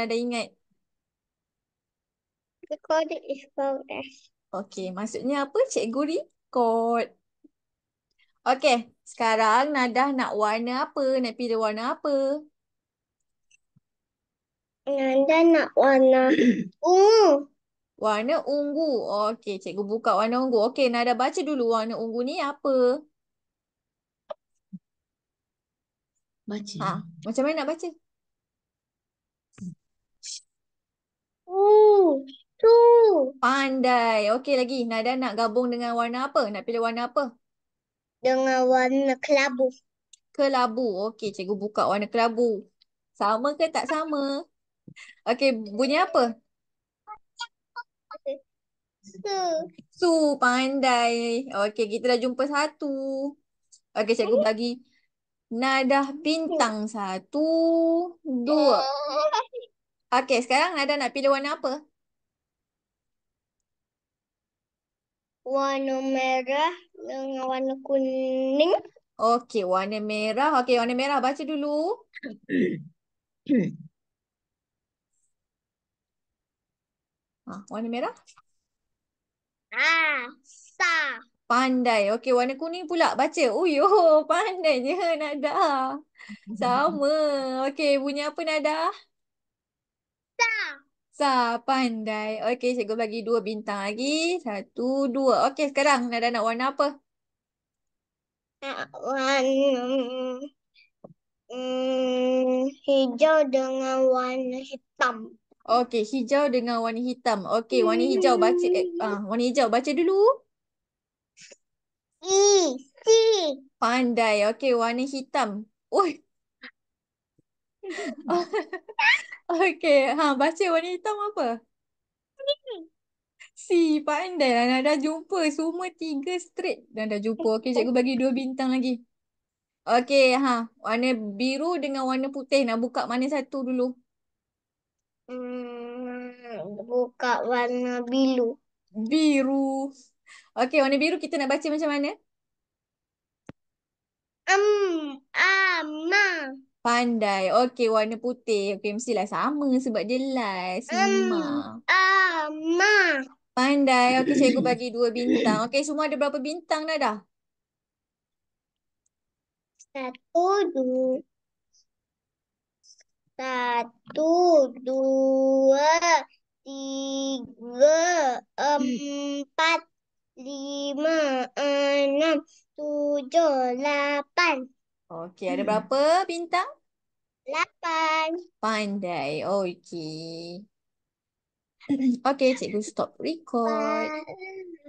ada ingat? The code is called dash. Okay, maksudnya apa cikgu record? Okay, sekarang Nadah nak warna apa? Nak pilih warna apa? Nanda nak warna ungu. Warna ungu. Okay, cikgu buka warna ungu. Okay, Nada baca dulu warna ungu ni apa? Baca. Ha, macam mana nak baca? Pandai. Okey lagi. Nada nak gabung dengan warna apa? Nak pilih warna apa? Dengan warna kelabu. Kelabu. Okey, cikgu buka warna kelabu. Sama ke tak sama? Okey, bunyi apa? Su. Su, pandai. Okey, kita dah jumpa satu. Okey, cikgu bagi nada bintang satu, dua. Okey, sekarang nada nak pilih warna apa? warna merah dengan warna kuning. Okey, warna merah. Okey, warna merah baca dulu. Ah, warna merah? Rasa. Pandai. Okey, warna kuning pula baca. Uyo, pandai je Nada. Sama. Okey, bunyi apa Nada? Sa. Sa pandai. Okey, cikgu bagi dua bintang lagi. Satu, dua. Okey, sekarang Nada nak warna apa? Nak warna mm, hijau dengan warna hitam. Okey, hijau dengan warna hitam. Okey, warna hijau baca eh, ah, warna hijau baca dulu. Si, c Pandai. Okey, warna hitam. Oi, Okay, ha, baca warna hitam apa? Si, pandai lah. nada jumpa semua tiga straight. nada jumpa. Okay, cikgu bagi dua bintang lagi. Okay, ha. Warna biru dengan warna putih. Nak buka mana satu dulu? Hmm, buka warna biru. Biru. Okay, warna biru kita nak baca macam mana? Um, Pandai. Okey, warna putih. Okey, mestilah sama sebab jelas. Hmm, sama. Um, uh, Pandai. Okey, cikgu bagi dua bintang. Okey, semua ada berapa bintang dah dah? Satu, dua. Satu, dua, tiga, empat, lima, enam, tujuh, lapan. Okey, ada hmm. berapa bintang? Lapan. Pandai. Okey. Okey, cikgu stop record.